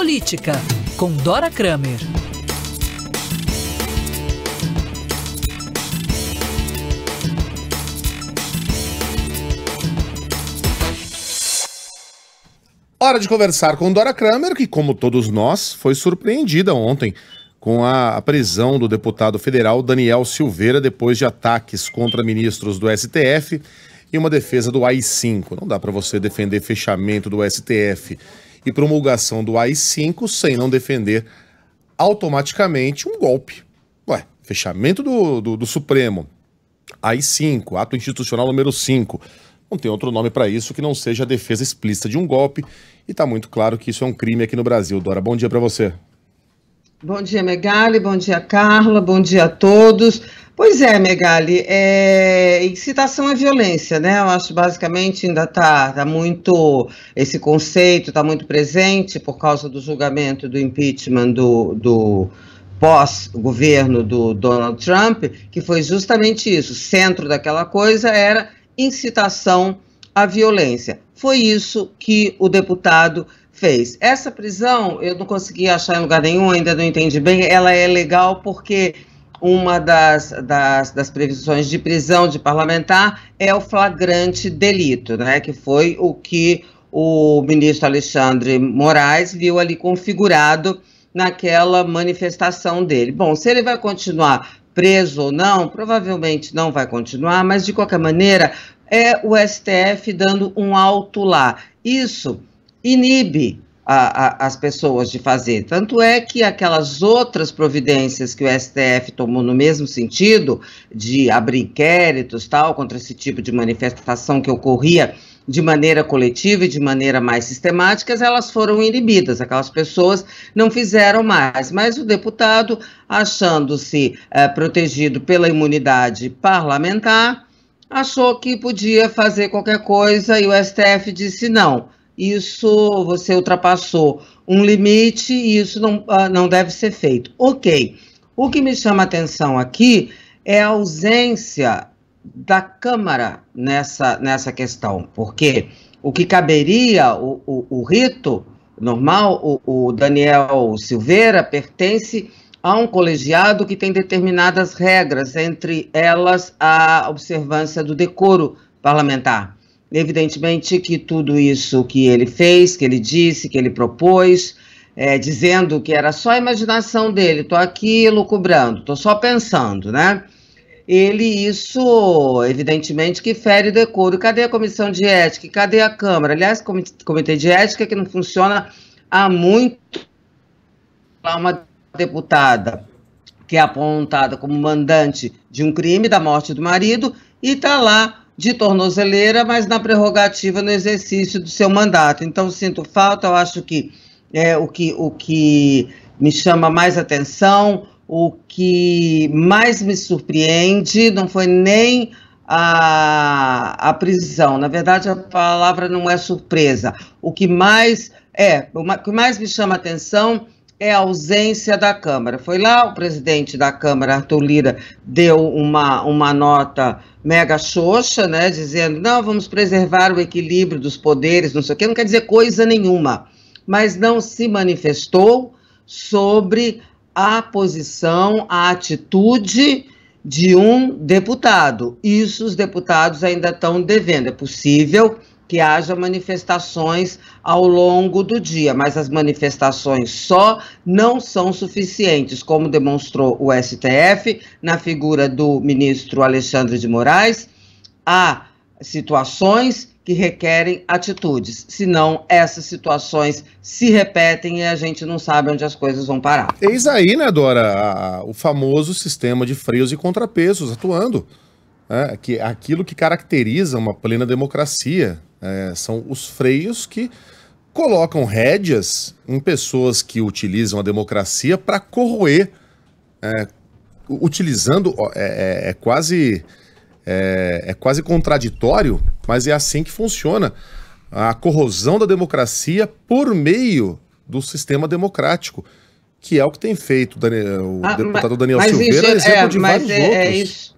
Política, com Dora Kramer. Hora de conversar com Dora Kramer, que, como todos nós, foi surpreendida ontem com a prisão do deputado federal Daniel Silveira depois de ataques contra ministros do STF e uma defesa do AI-5. Não dá para você defender fechamento do STF e promulgação do AI-5 sem não defender automaticamente um golpe. Ué, fechamento do, do, do Supremo, AI-5, ato institucional número 5. Não tem outro nome para isso que não seja a defesa explícita de um golpe. E está muito claro que isso é um crime aqui no Brasil. Dora, bom dia para você. Bom dia, Megali. Bom dia, Carla. Bom dia a todos. Pois é, Megali, é, incitação à violência, né? Eu acho basicamente ainda está tá muito, esse conceito está muito presente por causa do julgamento do impeachment do, do pós-governo do Donald Trump, que foi justamente isso, o centro daquela coisa era incitação à violência. Foi isso que o deputado fez. Essa prisão, eu não consegui achar em lugar nenhum, ainda não entendi bem, ela é legal porque uma das, das, das, previsões de prisão de parlamentar é o flagrante delito, né, que foi o que o ministro Alexandre Moraes viu ali configurado naquela manifestação dele. Bom, se ele vai continuar preso ou não, provavelmente não vai continuar, mas de qualquer maneira é o STF dando um alto lá. Isso inibe a, a, as pessoas de fazer. Tanto é que aquelas outras providências que o STF tomou no mesmo sentido, de abrir inquéritos tal, contra esse tipo de manifestação que ocorria de maneira coletiva e de maneira mais sistemática, elas foram inibidas, aquelas pessoas não fizeram mais. Mas o deputado, achando-se é, protegido pela imunidade parlamentar, achou que podia fazer qualquer coisa e o STF disse não isso você ultrapassou um limite e isso não, ah, não deve ser feito. Ok. O que me chama a atenção aqui é a ausência da Câmara nessa, nessa questão, porque o que caberia, o, o, o rito normal, o, o Daniel Silveira pertence a um colegiado que tem determinadas regras, entre elas a observância do decoro parlamentar. Evidentemente que tudo isso que ele fez, que ele disse, que ele propôs, é, dizendo que era só a imaginação dele, estou aqui lucubrando, estou só pensando, né? Ele, isso, evidentemente, que fere o decoro. Cadê a comissão de ética? Cadê a Câmara? Aliás, comitê de ética que não funciona há muito. Uma deputada que é apontada como mandante de um crime da morte do marido e está lá de tornozeleira, mas na prerrogativa no exercício do seu mandato. Então, sinto falta, eu acho que é o que, o que me chama mais atenção, o que mais me surpreende, não foi nem a, a prisão. Na verdade, a palavra não é surpresa. O que mais é, o que mais me chama atenção é a ausência da Câmara. Foi lá o presidente da Câmara, Arthur Lira, deu uma, uma nota mega xoxa, né, dizendo, não, vamos preservar o equilíbrio dos poderes, não sei o quê, não quer dizer coisa nenhuma, mas não se manifestou sobre a posição, a atitude de um deputado. Isso os deputados ainda estão devendo. É possível que haja manifestações ao longo do dia, mas as manifestações só não são suficientes, como demonstrou o STF na figura do ministro Alexandre de Moraes. Há situações que requerem atitudes, senão essas situações se repetem e a gente não sabe onde as coisas vão parar. Eis aí, né, Dora, a, o famoso sistema de freios e contrapesos atuando. Né, é, que aquilo que caracteriza uma plena democracia, é, são os freios que colocam rédeas em pessoas que utilizam a democracia para corroer, é, utilizando é, é, é quase é, é, quase contraditório, mas é assim que funciona a corrosão da democracia por meio do sistema democrático, que é o que tem feito o ah, deputado Daniel Silveira, isso, exemplo é, de vários outros. Isso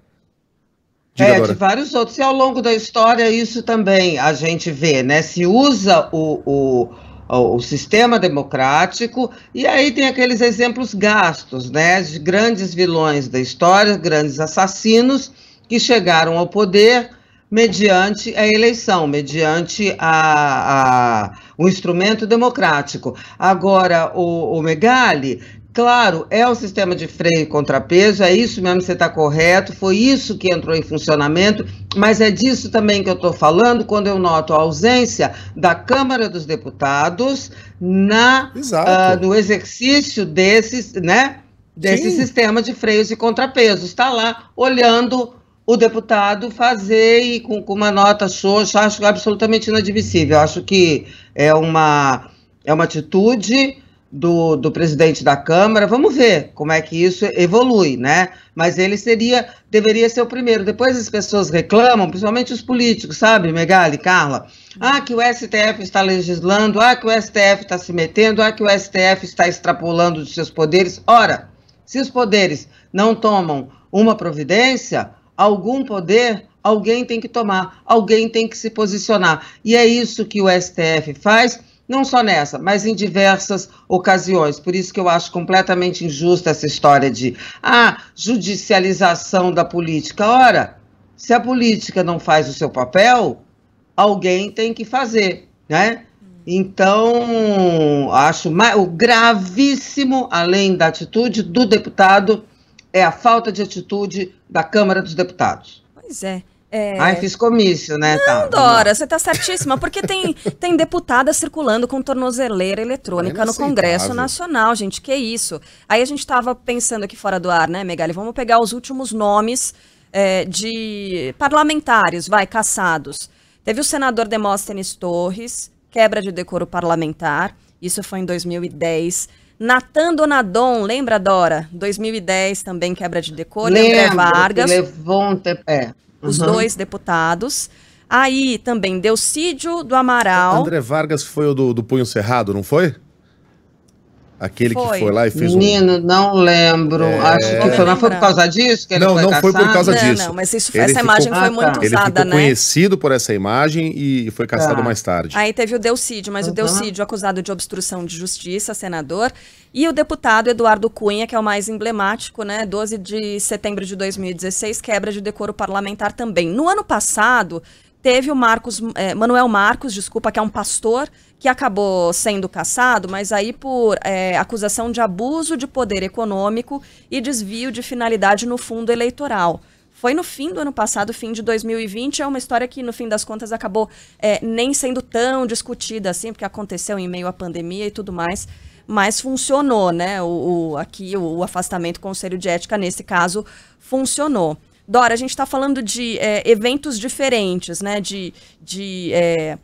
Diga é, agora. de vários outros. E ao longo da história, isso também a gente vê, né? Se usa o, o o sistema democrático, e aí tem aqueles exemplos gastos, né, de grandes vilões da história, grandes assassinos que chegaram ao poder mediante a eleição, mediante a, a, o instrumento democrático. Agora, o, o Megali Claro, é o sistema de freio e contrapeso, é isso mesmo, você está correto, foi isso que entrou em funcionamento, mas é disso também que eu estou falando quando eu noto a ausência da Câmara dos Deputados na, uh, no exercício desses, né, desse Sim. sistema de freios e contrapesos. Está lá olhando o deputado fazer e com, com uma nota xoxa, acho absolutamente inadmissível. Acho que é uma, é uma atitude do, do presidente da Câmara. Vamos ver como é que isso evolui, né? Mas ele seria, deveria ser o primeiro. Depois as pessoas reclamam, principalmente os políticos, sabe, Megali, Carla? Ah, que o STF está legislando, ah, que o STF está se metendo, ah, que o STF está extrapolando os seus poderes. Ora, se os poderes não tomam uma providência, algum poder alguém tem que tomar, alguém tem que se posicionar. E é isso que o STF faz não só nessa, mas em diversas ocasiões. Por isso que eu acho completamente injusta essa história de ah, judicialização da política. Ora, se a política não faz o seu papel, alguém tem que fazer, né? Então, acho o gravíssimo, além da atitude do deputado, é a falta de atitude da Câmara dos Deputados. Pois é. É... Ai, fiz comício, né? Não, tá, Dora, você tá certíssima, porque tem, tem deputada circulando com tornozeleira eletrônica é no Congresso Nacional, gente, que isso. Aí a gente tava pensando aqui fora do ar, né, Megali? Vamos pegar os últimos nomes é, de parlamentares, vai, caçados. Teve o senador Demóstenes Torres, quebra de decoro parlamentar, isso foi em 2010. Natan Donadon, lembra, Dora? 2010 também, quebra de decoro, Lembro, André Vargas. Levou um tempo, é os uhum. dois deputados. Aí também Delcídio do Amaral. André Vargas foi o do, do punho cerrado, não foi? Aquele foi. que foi lá e fez Menino, um... não lembro. É... Acho que foi, mas foi por causa disso que ele não, foi Não, foi por causa disso. Não, não, mas isso, essa ficou... imagem foi ah, muito tá. usada, ele ficou né? conhecido por essa imagem e foi caçado tá. mais tarde. Aí teve o Delcídio, mas uhum. o Delcídio acusado de obstrução de justiça, senador, e o deputado Eduardo Cunha, que é o mais emblemático, né? 12 de setembro de 2016, quebra de decoro parlamentar também. No ano passado, teve o Marcos, eh, Manuel Marcos, desculpa, que é um pastor que acabou sendo cassado, mas aí por é, acusação de abuso de poder econômico e desvio de finalidade no fundo eleitoral. Foi no fim do ano passado, fim de 2020, é uma história que, no fim das contas, acabou é, nem sendo tão discutida assim, porque aconteceu em meio à pandemia e tudo mais mas funcionou, né? O, o aqui o, o, afastamento do Conselho de Ética, nesse caso, funcionou. Dora, a gente está falando de é, eventos diferentes, né? De, de é,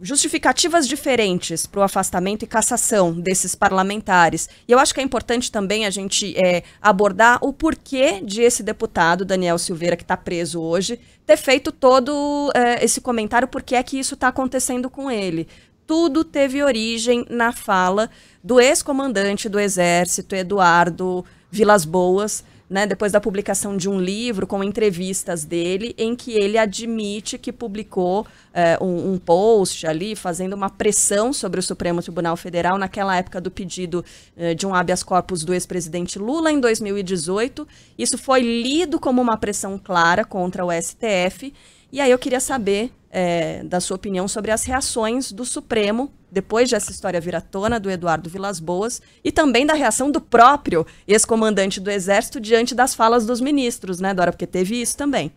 justificativas diferentes para o afastamento e cassação desses parlamentares. E eu acho que é importante também a gente é, abordar o porquê de esse deputado, Daniel Silveira, que está preso hoje, ter feito todo é, esse comentário, por que é que isso está acontecendo com ele tudo teve origem na fala do ex-comandante do Exército, Eduardo Vilas Boas, né, depois da publicação de um livro com entrevistas dele, em que ele admite que publicou é, um, um, post ali fazendo uma pressão sobre o Supremo Tribunal Federal naquela época do pedido é, de um habeas corpus do ex-presidente Lula em 2018. Isso foi lido como uma pressão clara contra o STF. E aí eu queria saber é, da sua opinião sobre as reações do Supremo depois dessa história vir à tona do Eduardo Vilas Boas e também da reação do próprio ex-comandante do Exército diante das falas dos ministros, né, Dora? Porque teve isso também.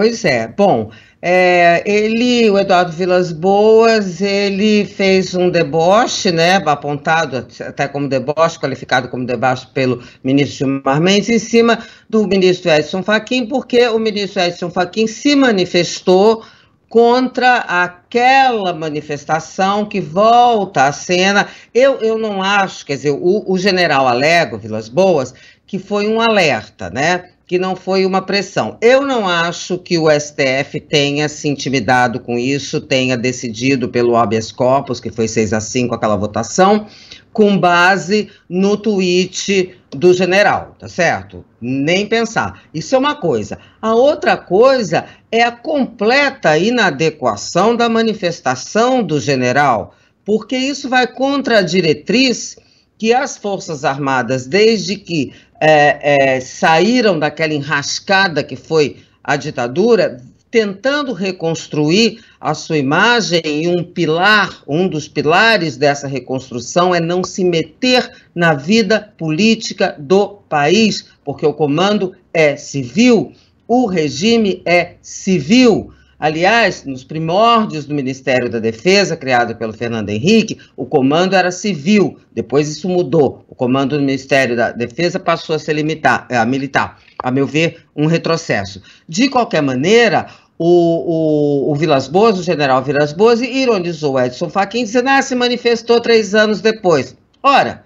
Pois é. Bom, é, ele, o Eduardo Vilas Boas, ele fez um deboche, né, apontado até como deboche, qualificado como deboche pelo ministro Gilmar Mendes, em cima do ministro Edson Fachin, porque o ministro Edson Fachin se manifestou contra aquela manifestação que volta à cena. Eu, eu não acho, quer dizer, o, o general Alego Vilas Boas, que foi um alerta, né? que não foi uma pressão. Eu não acho que o STF tenha se intimidado com isso, tenha decidido pelo habeas corpus, que foi 6 a 5 aquela votação, com base no tweet do general, tá certo? Nem pensar. Isso é uma coisa. A outra coisa é a completa inadequação da manifestação do general, porque isso vai contra a diretriz que as Forças Armadas, desde que é, é, saíram daquela enrascada que foi a ditadura, tentando reconstruir a sua imagem e um pilar, um dos pilares dessa reconstrução é não se meter na vida política do país, porque o comando é civil, o regime é civil. Aliás, nos primórdios do Ministério da Defesa, criado pelo Fernando Henrique, o comando era civil, depois isso mudou. O comando do Ministério da Defesa passou a ser limitar, eh, a militar. A meu ver, um retrocesso. De qualquer maneira, o, o, o Vilas Boas, o general Vilas Boas, ironizou Edson Fachin, dizendo, ah, se manifestou três anos depois. Ora,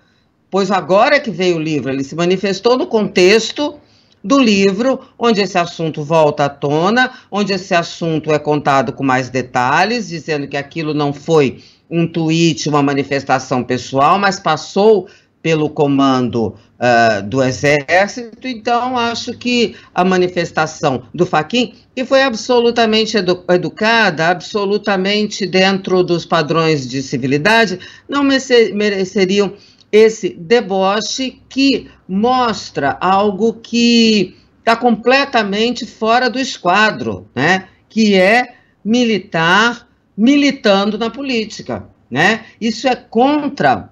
pois agora é que veio o livro, ele se manifestou no contexto do livro, onde esse assunto volta à tona, onde esse assunto é contado com mais detalhes, dizendo que aquilo não foi um tweet, uma manifestação pessoal, mas passou pelo comando uh, do Exército. Então, acho que a manifestação do Faquin, que foi absolutamente edu educada, absolutamente dentro dos padrões de civilidade, não mereceriam esse deboche que mostra algo que está completamente fora do esquadro, né? que é militar militando na política. Né? Isso é contra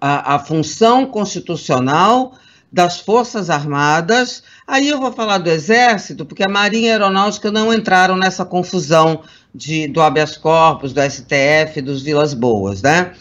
a, a função constitucional das Forças Armadas. Aí eu vou falar do Exército, porque a Marinha e a Aeronáutica não entraram nessa confusão de, do habeas corpus, do STF, dos Vilas Boas, né?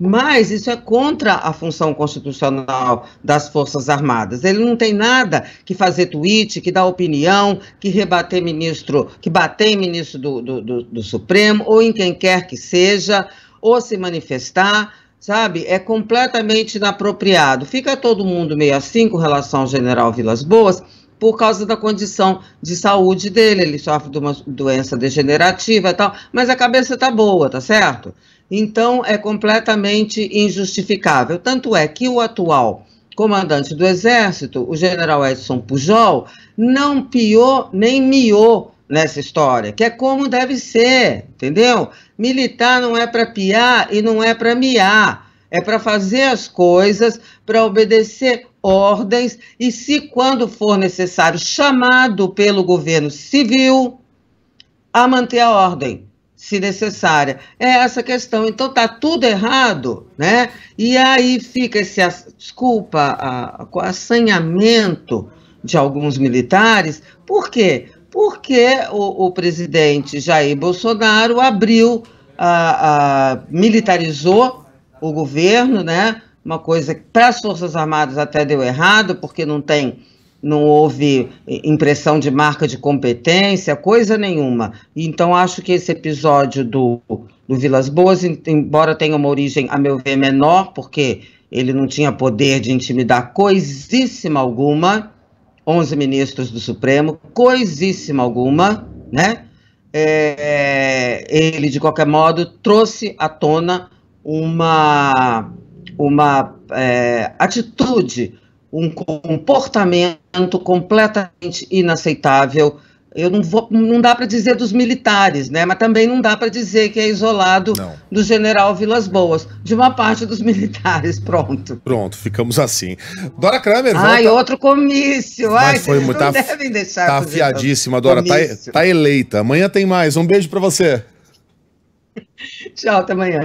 Mas isso é contra a função constitucional das Forças Armadas. Ele não tem nada que fazer tweet, que dar opinião, que rebater ministro, que bater em ministro do, do, do, do Supremo, ou em quem quer que seja, ou se manifestar sabe? É completamente inapropriado. Fica todo mundo meio assim com relação ao general Vilas Boas, por causa da condição de saúde dele, ele sofre de uma doença degenerativa e tal, mas a cabeça está boa, tá certo? Então é completamente injustificável. Tanto é que o atual comandante do Exército, o general Edson Pujol, não piou nem miou nessa história, que é como deve ser, entendeu? Militar não é para piar e não é para miar é para fazer as coisas, para obedecer ordens e, se quando for necessário, chamado pelo governo civil, a manter a ordem, se necessária. É essa questão. Então tá tudo errado, né? E aí fica esse, desculpa, a, a assanhamento de alguns militares. Por quê? Porque o, o presidente Jair Bolsonaro abriu, a, a militarizou o governo, né? Uma coisa que para as Forças Armadas até deu errado, porque não tem não houve impressão de marca de competência, coisa nenhuma. Então, acho que esse episódio do, do Vilas Boas, embora tenha uma origem, a meu ver, menor, porque ele não tinha poder de intimidar coisíssima alguma, 11 ministros do Supremo, coisíssima alguma, né? É, é, ele, de qualquer modo, trouxe à tona uma, uma é, atitude, um comportamento completamente inaceitável. Eu não vou, não dá para dizer dos militares, né? Mas também não dá para dizer que é isolado não. do General Vilas Boas, de uma parte dos militares, pronto. Pronto, ficamos assim. Dora Kramer, volta. Ai, outro comício. Ai, foi muito tá, devem deixar. Tá afiadíssima, Dora, tá, tá eleita. Amanhã tem mais. Um beijo para você. Tchau, até amanhã.